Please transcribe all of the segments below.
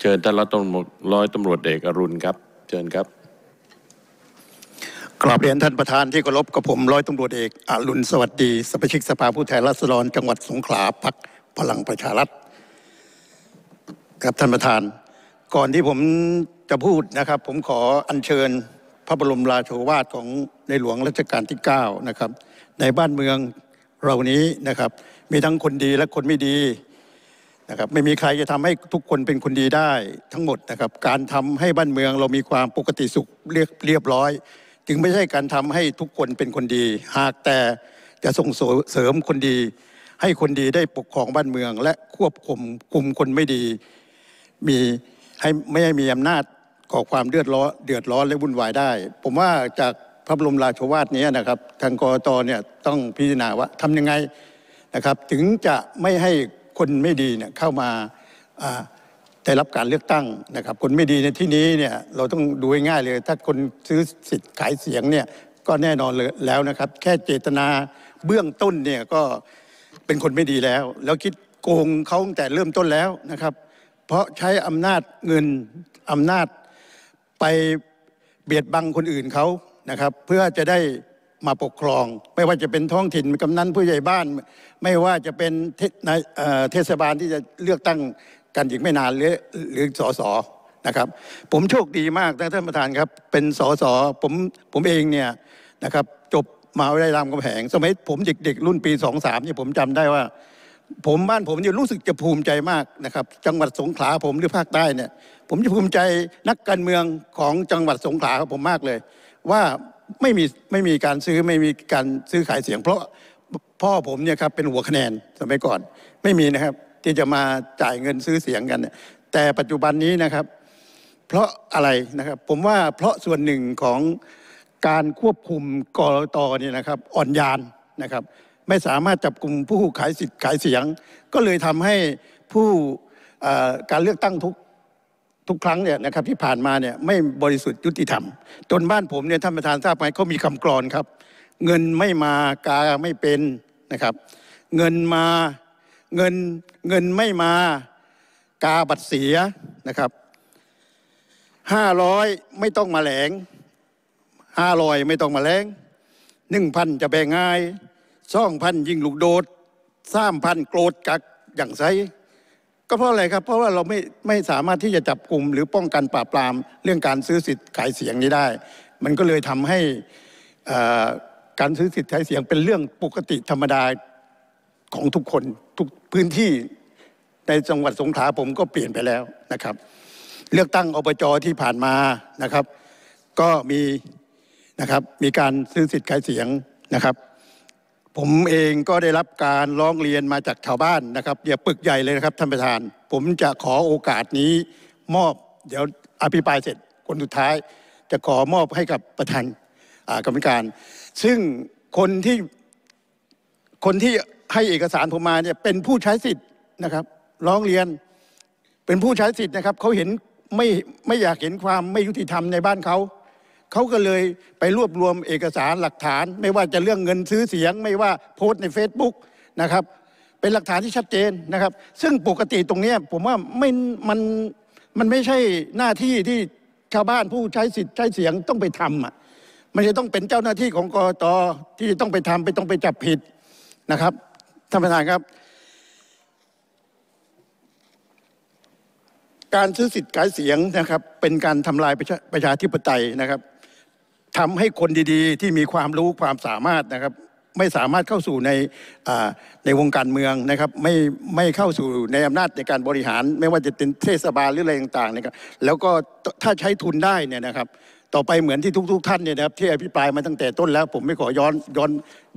เชิญท่านรัฐมนตรีร้อยตำรวจเอกอรุณครับเชิญครับ กราบเรียนท่านประธานที่เคารพกับผมร้อยตำรวจเอกอรุณสวัสดีสมาชิกสภาผู้แทนราษฎรจังหวัดสงขลาพักพลังประชารัฐครับท่านประธาน ก่อนที่ผมจะพูดนะครับ ผมขออัญเชิญพระบรมราโชวาทของในหลวงรัชกาลที่9นะครับ ในบ้านเมืองเรานี้นะครับ มีทั้งคนดีและคนไม่ดีนะครับไม่มีใครจะทำให้ทุกคนเป็นคนดีได้ทั้งหมดนะครับ การทำให้บ้านเมืองเรามีความปกติสุขเรียบเรียบร้อย จึงไม่ใช่การทำให้ทุกคนเป็นคนดี หากแต่จะส่งเสริมคนดี ให้คนดีได้ปกครองบ้านเมือง และควบคุมคุมคนไม่ดีมีให้ไม่ให้มีอำนาจก่อความเดือดร้อนเดือดร้อนและวุ่นวายได้ ผมว่าจากพระบรมราชวาทนี้นะครับ ทางกรตเนี่ยต้องพิจารณาว่าทำยังไงนะครับ ถึงจะไม่ให้คนไม่ดีเนี่ยเข้ามาได้รับการเลือกตั้งนะครับ คนไม่ดีในที่นี้เนี่ยเราต้องดูง่ายเลย ถ้าคนซื้อสิทธิ์ขายเสียงเนี่ยก็แน่นอนเลยแล้วนะครับ แค่เจตนาเบื้องต้นเนี่ยก็เป็นคนไม่ดีแล้ว แล้วคิดโกงเขาตั้งแต่เริ่มต้นแล้วนะครับ เพราะใช้อำนาจเงินอำนาจไปเบียดบังคนอื่นเขานะครับ เพื่อจะได้มาปกครองไม่ว่าจะเป็นท้องถิ่นกำนันผู้ใหญ่บ้าน ไม่ว่าจะเป็นเทศบาลที่จะเลือกตั้งกันอีกไม่นานหรือหรือสอสอนะครับผมโชคดีมากนะ ท่านประธานครับเป็นสอสอผมผมเองเนี่ยนะครับจบมาวิทยาลัยรามคำแหงสมัยผมเด็กๆ รุ่นปีสองสามเนี่ยผมจำได้ว่า ผมบ้านผมเนี่ยรู้สึกจะภูมิใจมากนะครับ จังหวัดสงขลาผมหรือภาคใต้เนี่ย ผมจะภูมิใจนักการเมืองของจังหวัดสงขลาของผมมากเลยว่าไม่มีไม่มีการซื้อไม่มีการซื้อขายเสียง เพราะพ่อผมเนี่ยครับเป็นหัวคะแนนสมัยก่อน ไม่มีนะครับที่จะมาจ่ายเงินซื้อเสียงกัน แต่ปัจจุบันนี้นะครับ เพราะอะไรนะครับผมว่าเพราะส่วนหนึ่งของการควบคุมกรตเนี่ยนะครับ อ่อนยานนะครับ ไม่สามารถจับกลุ่มผู้ขายสิทธิ์ขายเสียง ก็เลยทำให้ผู้การเลือกตั้งทุกทุกครั้งเนี่ยนะครับที่ผ่านมาเนี่ยไม่บริสุทธิ์ยุติธรรมจนบ้านผมเนี่ยท่านประธานทราบไหมเขามีคำกรอนครับ เงินไม่มากาไม่เป็นนะครับ เงินมาเงินเงินไม่มากาบัตรเสียนะครับห้าร้อยไม่ต้องมาแหลงห้าร้อยไม่ต้องมาแหลงหนึ่งพันจะแบ่งง่ายสองพันยิงลูกโดดสามพันโกรธกักอย่างไซก็เพราะอะไรครับ เพราะว่าเราไม่ไม่สามารถที่จะจับกลุ่มหรือป้องกันปราบปรามเรื่องการซื้อสิทธิ์ขายเสียงนี้ได้ มันก็เลยทำให้การซื้อสิทธิ์ขายเสียงเป็นเรื่องปกติธรรมดา ของทุกคนทุกพื้นที่ในจังหวัดสงขลาผมก็เปลี่ยนไปแล้วนะครับ เลือกตั้งอบจที่ผ่านมานะครับ ก็มีนะครับมีการซื้อสิทธิ์ขายเสียงนะครับผมเองก็ได้รับการร้องเรียนมาจากชาวบ้านนะครับอย่าปึกใหญ่เลยนะครับท่านประธาน ผมจะขอโอกาสนี้มอบเดี๋ยวอภิปรายเสร็จ คนสุดท้าย จะขอมอบให้กับประธานกรรมการ ซึ่งคนที่คนที่ให้เอกสารผมมาเนี่ยเป็นผู้ใช้สิทธิ์นะครับ ร้องเรียนเป็นผู้ใช้สิทธิ์นะครับเขาเห็นไม่ไม่อยากเห็นความไม่ยุติธรรมในบ้านเขาเขาก็เลยไปรวบรวมเอกสารหลักฐาน ไม่ว่าจะเรื่องเงินซื้อเสียง ไม่ว่าโพสต์ใน Facebook นะครับเป็นหลักฐานที่ชัดเจนนะครับ ซึ่งปกติตรงนี้ผมว่าไม่ มัน มันไม่ใช่หน้าที่ที่ชาวบ้านผู้ใช้สิทธิ์ใช้เสียงต้องไปทำอ่ะมันจะต้องเป็นเจ้าหน้าที่ของกอตที่ต้องไปทำไปต้องไปจับผิดนะครับท่านประธานครับ การซื้อสิทธิ์ขายเสียงนะครับ เป็นการทำลายประชาธิปไตยนะครับทำให้คนดีๆ ที่มีความรู้ความสามารถนะครับ ไม่สามารถเข้าสู่ในในวงการเมืองนะครับ ไม่ไม่เข้าสู่ในอำนาจในการบริหาร ไม่ว่าจะเป็นเทศบาลหรืออะไรต่างๆนะครับแล้วก็ถ้าใช้ทุนได้เนี่ยนะครับต่อไปเหมือนที่ทุกๆ ท่านเนี่ยนะครับที่อภิปรายมาตั้งแต่ต้นแล้ว ผมไม่ขอย้อนย้อน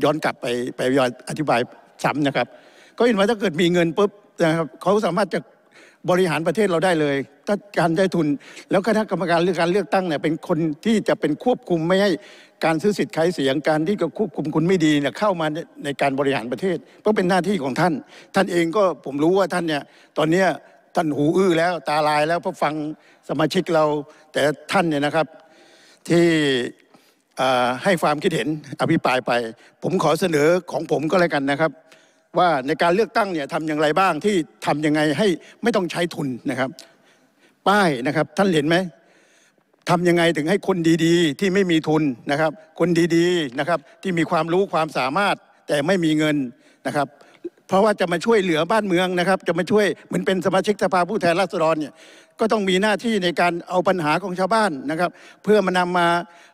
ย้อนกลับไปไปออธิบายซ้ำนะครับ ก็เห็นว่าถ้าเกิดมีเงินปุ๊บนะครับเขาสามารถจะบริหารประเทศเราได้เลย ถ้าการได้ทุนแล้วคณะกรรมการเรื่องการเลือกตั้งเนี่ย เป็นคนที่จะเป็นควบคุมไม่ให้การซื้อสิทธิ์ขายเสียงการที่จะควบคุมคุณไม่ดีเนี่ยเข้ามาในการบริหารประเทศ เพราะเป็นหน้าที่ของท่าน ท่านเองก็ผมรู้ว่าท่านเนี่ยตอนเนี้ท่านหูอื้อแล้วตาลายแล้วเพราะฟังสมาชิกเรา แต่ท่านเนี่ยนะครับที่ให้ความคิดเห็นอภิปรายไป ผมขอเสนอของผมก็แล้วกันนะครับว่าในการเลือกตั้งเนี่ยทำอย่างไรบ้างที่ทำยังไงให้ ไม่ต้องใช้ทุนนะครับ ป้ายนะครับ ท่านเห็นไหมทำยังไงถึงให้คนดีๆ ที่ไม่มีทุนนะครับ คนดีๆนะครับที่มีความรู้ความสามารถ แต่ไม่มีเงินนะครับ เพราะว่าจะมาช่วยเหลือบ้านเมืองนะครับ จะมาช่วยเหมือนเป็นสมาชิกสภาผู้แทนราษฎรเนี่ยก็ต้องมีหน้าที่ในการเอาปัญหาของชาวบ้านนะครับ เพื่อมานำมา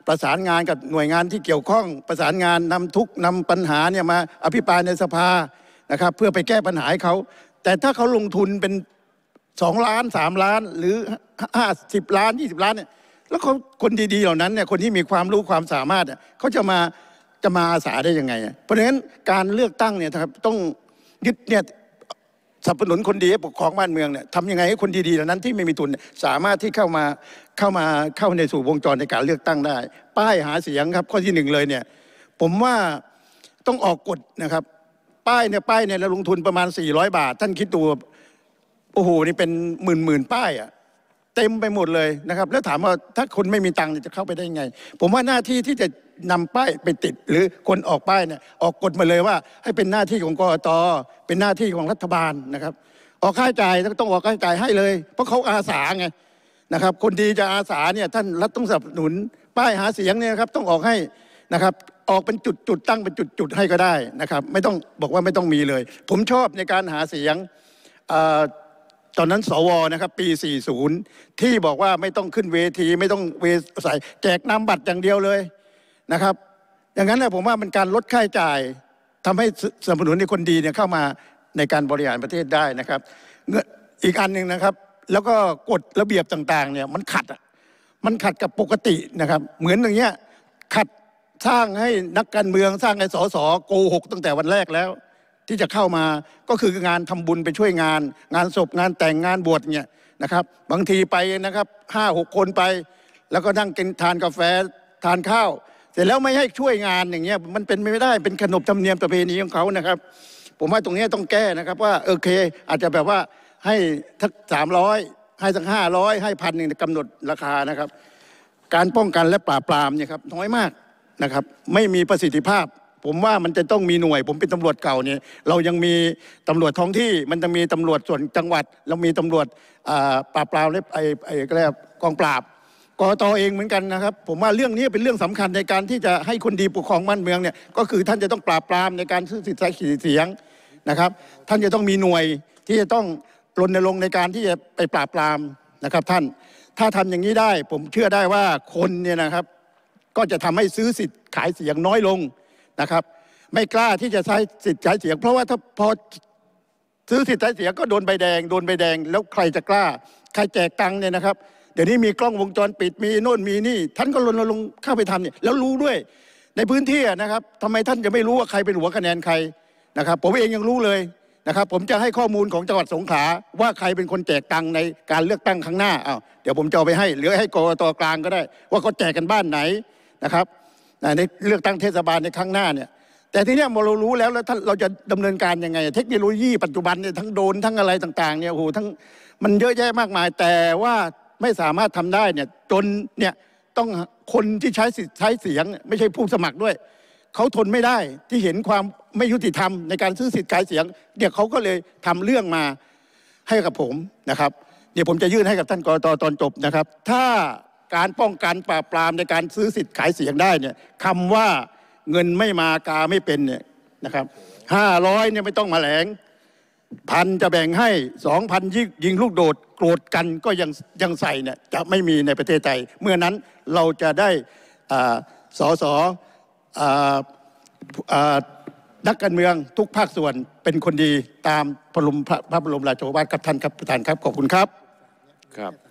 ประสานงานกับหน่วยงานที่เกี่ยวข้องประสานงานนำทุกนำปัญหาเนี่ยมาอภิปรายในสภานะครับเพื่อไปแก้ปัญหาให้เขา แต่ถ้าเขาลงทุนเป็นสองล้านสามล้านหรือห้าสิบล้านยี่สิบล้านเนี่ยแล้วเขาคนดีๆเหล่านั้นเนี่ยคนที่มีความรู้ความสามารถเขาจะมาจะมาอาสาได้ยังไง เพราะฉะนั้นการเลือกตั้งเนี่ยครับต้องยึดเนี่ยสนับสนุนคนดีปกครองบ้านเมืองเนี่ยทำยังไงให้คนดีๆเหล่านั้นที่ไม่มีทุนสามารถที่เข้ามาเข้ามาเข้าในสู่วงจรในการเลือกตั้งได้ ป้ายหาเสียงครับ ข้อที่หนึ่งเลยเนี่ยผมว่าต้องออกกฎนะครับป้ายเนี่ยป้ายเนี่ยเราลงทุนประมาณ400 บาท ท่านคิดดูโอ้โหนี่เป็นหมื่นหมื่นป้ายอะเต็มไปหมดเลยนะครับแล้วถามว่าถ้าคนไม่มีตังค์จะเข้าไปได้ไง ผมว่าหน้าที่ที่จะนำป้ายไปติดหรือคนออกป้ายเนี่ยออกกฎมาเลยว่าให้เป็นหน้าที่ของกอตเป็นหน้าที่ของรัฐบาลนะครับ ออกค่าใช้จ่ายต้องออกค่าใช้จ่ายให้เลย เพราะเขาอาสาไงนะครับ คนดีจะอาสาเนี่ยท่านรัฐต้องสนับสนุนป้ายหาเสียงเนี่ยครับต้องออกให้นะครับออกเป็นจุดๆ ตั้งเป็นจุดๆ ให้ก็ได้นะครับ ไม่ต้องบอกว่าไม่ต้องมีเลย ผมชอบในการหาเสียงตอนนั้นสวนะครับปี 40 ที่บอกว่าไม่ต้องขึ้นเวทีไม่ต้องเวใส่แจกนามบัตรอย่างเดียวเลยนะครับ อย่างนั้นนะผมว่ามันการลดค่าใช้จ่าย ทำให้สนับสนุนในคนดีเนี่ยเข้ามาในการบริหารประเทศได้นะครับ อีกอันหนึ่งนะครับ แล้วก็กฎระเบียบต่างๆเนี่ยมันขัดอ่ะมันขัดกับปกตินะครับเหมือนอย่างเงี้ยขัดสร้างให้นักการเมืองสร้างให้สสโกหกตั้งแต่วันแรกแล้ว ที่จะเข้ามาก็คืองานทำบุญไปช่วยงาน งานศพงานแต่งงานบวชเนี่ยนะครับบางทีไปนะครับห้าหกคนไป แล้วก็นั่งกินทานกาแฟทานข้าว เสร็จแล้วไม่ให้ช่วยงานอย่างเงี้ยมันเป็นไม่ได้เป็นขนบธรรมเนียมประเพณีของเขานะครับผมว่าตรงนี้ต้องแก้นะครับว่าโอเค อาจจะแบบว่าให้ทักสามร้อยให้สักห้าร้อยให้พันหนึ่งกำหนดราคานะครับการป้องกันและปราบปรามเนี่ยครับน้อยมากนะครับไม่มีประสิทธิภาพ ผมว่ามันจะต้องมีหน่วย ผมเป็นตำรวจเก่าเนี่ยเรายังมีตำรวจท้องที่ มันจะมีตำรวจส่วนจังหวัด เรามีตำรวจปราบปรามเละไอ้ไอ้ก็เรียกกองปราบกตเองเหมือนกันนะครับ ผมว่าเรื่องนี้เป็นเรื่องสำคัญในการที่จะให้คนดีปกครองบ้านเมืองเนี่ยก็คือท่านจะต้องปราบปราม ในการซื้อสิทธิ์ใช้เสียงนะครับ ท่านจะต้องมีหน่วยที่จะต้องรณรงค์ในการที่จะไปปราบปรามนะครับ ท่านถ้าทำอย่างนี้ได้ ผมเชื่อได้ว่าคนเนี่ยนะครับก็จะทำให้ซื้อสิทธิ์ขายเสียงน้อยลงนะครับ ไม่กล้าที่จะใช้สิทธิ์ขายเสียง เพราะว่าถ้าพอซื้อสิทธิ์ขายเสียงก็โดนใบแดง โดนใบแดง แล้วใครจะกล้าใครแจกตังค์เนี่ยนะครับ เดี๋ยวนี้มีกล้องวงจรปิดมีโน่นมีนี่ท่านก็ลนลงเข้าไปทำเนี่ยแล้วรู้ด้วย ในพื้นที่นะครับทำไมท่านจะไม่รู้ว่าใครเป็นหัวคะแนนใครนะครับผมเองยังรู้เลยนะครับผมจะให้ข้อมูลของจังหวัดสงขลาว่าใครเป็นคนแจกตังในการเลือกตั้งครั้งหน้าอ้าวเดี๋ยวผมจะเอาไปให้หรือให้กรตกลางก็ได้ ว่าเขาแจกกันบ้านไหนนะครับในเลือกตั้งเทศบาลในครั้งหน้าเนี่ยแต่ทีนี้เมื่อเรารู้แล้วแล้วเราจะดำเนินการยังไงเทคโนโลยีปัจจุบันเนี่ยทั้งโดนทั้งอะไรต่างๆเนี่ยโอ้โหทั้งมันเยอะแยะมากมายแต่ว่าไม่สามารถทำได้เนี่ยจนเนี่ยต้องคนที่ใช้สิทธิ์ใช้เสียงไม่ใช่ผู้สมัครด้วยเขาทนไม่ได้ที่เห็นความไม่ยุติธรรมในการซื้อสิทธิ์ขายเสียง เนี่ยเขาก็เลยทำเรื่องมาให้กับผมนะครับเดี๋ยวผมจะยื่นให้กับท่านกรตตอนจบนะครับ ถ้าการป้องกันปราบปรามในการซื้อสิทธิ์ขายเสียงได้เนี่ยคำว่าเงินไม่มากาไม่เป็นเนี่ยนะครับห้าร้อยเนี่ยไม่ต้องมาแหลงพันจะแบ่งให้สองพันยิงลูกโดด โกรธกันก็ยังยังใส่เนี่ยจะไม่มีในประเทศไทยเมื่อนั้นเราจะได้สอสอนักการเมืองทุกภาคส่วนเป็นคนดีตามพระบรมราชโองการครับท่านครับประธานครับ ขอบคุณครับครับ